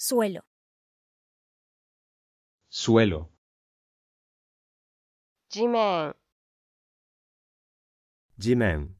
Suelo. Suelo. Jimen.